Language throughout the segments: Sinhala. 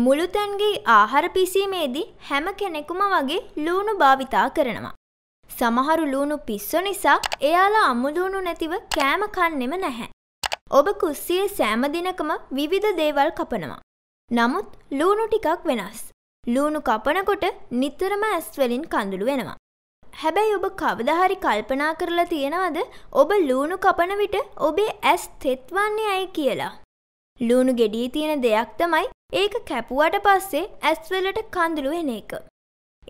මුළුතැන්ගේ ආහාර පිසීමේදී හැම කෙනෙකුම වගේ ලූුණු භාවිතා කරනවා. සමහරු ලූුණු පිස්සො නිසා එයාලා අමුලූුණු නැතිව කෑම කන්නෙම නැහැ. ඔබ කුස්සියේ සෑම දිනකම විවිධ දේවල් කපනවා. නමුත් ලූුණු ටිකක් වෙනස්. ලූුණු කපනකොට නිතරම ඇස්වලින් කඳුළු වෙනවා. හැබැයි ඔබ කවදහරි කල්පනා කරලා තියෙනවද ඔබ ලූුණු කපන විට ඔබේ ඇස් තෙත්වන්නේ ඇයි කියලා. ලූුණු ගෙඩී තියෙන දෙයක් තමයි ඒක කැපුවට පස්සේ ඇස්වලට කඳුළු එන එක.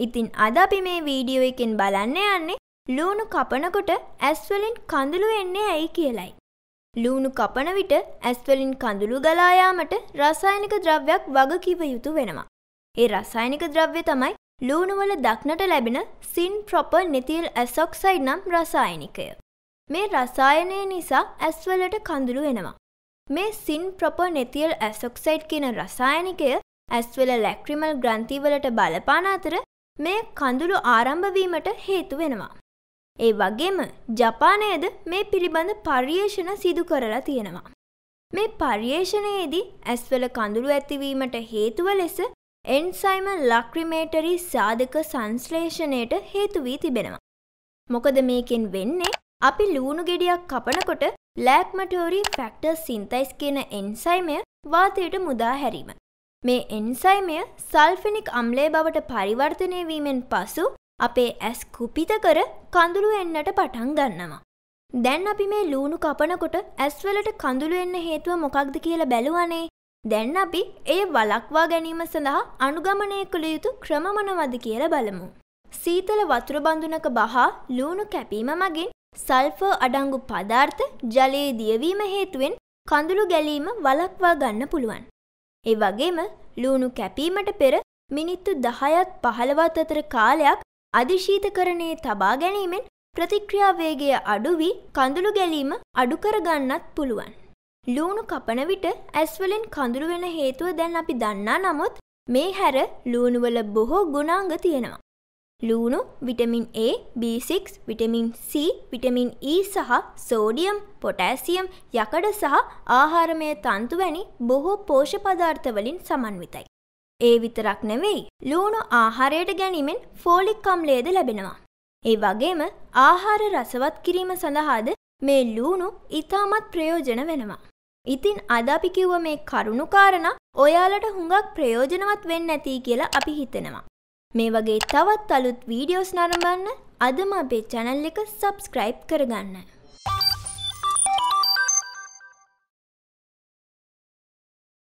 ඉතින් අද අපි මේ වීඩියෝ එකෙන් බලන්න යන්නේ ලූණු කපනකොට ඇස්වලින් කඳුළු එන්නේ ඇයි කියලයි. ලූණු කපන විට ඇස්වලින් කඳුළු ගලා යාමට රසායනික ද්‍රව්‍යයක් වග කිව යුතු වෙනවා. ඒ රසායනික ද්‍රව්‍ය තමයි ලූණු වල දක්නට ලැබෙන සින් ප්‍රොපර් නිතිල් ඇසොක්සයිඩ් නම් රසායනිකය. මේ රසායනය නිසා ඇස්වලට කඳුළු එනවා. මේ සින් ප්‍රොපොනෙතිල් ඇසොක්සයිඩ් කියන රසායනිකය ඇස්වල ලැක්ට්‍රිමල් ග්‍රන්තිවලට බලපාන අතර මේ කඳුළු ආරම්භවීමට හේතු වෙනවා. ඒ වගේම ජපානයද මේ පිළිබඳ පර්යේෂණ සිදු කරලා තියෙනවා. මේ පර්යේෂණයේදී ඇස්වල කඳුළු ඇතිවීමට හේතුව ලෙස එන්සයිම ලක්්‍රිමේටරි සාධක සංශ්ලේෂණයට හේතු වී තිබෙනවා. මොකද මේකෙන් වෙන්නේ අපි ලූුණු ගෙඩියක් කපනකොට ලෑක්මටෝරි ෆැක්ටර් සින්තයිස් කියන එන්සයිමය වාතයට මුදා හැරීම. මේ එන්සයිමය සල්ෆිනික් අම්ලේ බවට පරිවර්තනය වීමෙන් පසු අපේ ඇස් කුපිත කර කඳුළු එන්නට පටන් ගන්නවා. දැන් අපි මේ ලූුණු කපනකොට ඇස්වලට කඳුළු එන්න හේතුව මොකක්ද කියලා බැලුවනේ දැන් අපි ඒ වලක්වා ගැනීම සඳහා අනුගමනය කළ යුතු ක්‍රමමනවද කියලා බලමු. සීතල වතුර බඳුනක බහා ලූණු කැපීම මගින් සල්ෆර් අඩංගු පදාර්ථ ජලයේ දියවීම හේතුවෙන් කඳුළු ගැලීම වළක්වා ගන්න පුළුවන්. ඒ වගේම ලූණු කැපීමට පෙර මිනිත්තු 10ත් 15ත් අතර කාලයක් අධිශීතකරණයේ තබා ගැනීමෙන් ප්‍රතික්‍රියා වේගය අඩු වී කඳුළු ගැලීම අඩු කරගන්නත් පුළුවන්. ලූණු කපන විට ඇස් වලින් කඳුළු වෙන හේතුව දැන් අපි දන්නා නමුත් මේ හැර ලූණු වල බොහෝ ගුණාංග තියෙනවා. ලූුණු vitamin A B6 vitamin C vitamin E සහ සෝඩියම් පොටෑසියම් යකඩ සහ ආහාරමය තන්තු වැනි බොහෝ පෝෂපදාර්ථවලින් සමන්විතයි. ඒ විතරක් නෙවෙයි ලූුණු ආහාරයට ගැනීමෙන් ෆෝලික්කම්ලේද ලැබෙනවා. ඒ වගේම ආහාර රසවත් කිරීම සඳහාද මේ ලූුණු ඉතාමත් ප්‍රයෝජන වෙනවා. ඉතින් අද අපි කිව්ව මේ කරුණු කාරණ ඔයාලට හුඟක් ප්‍රයෝජනවත් වෙන්න ඇති කියලා අපි හිතෙනවා. මේ වගේ තවත් අලුත් වීඩියෝස් නරඹන්න අදම අපේ channel එක subscribe කරගන්න.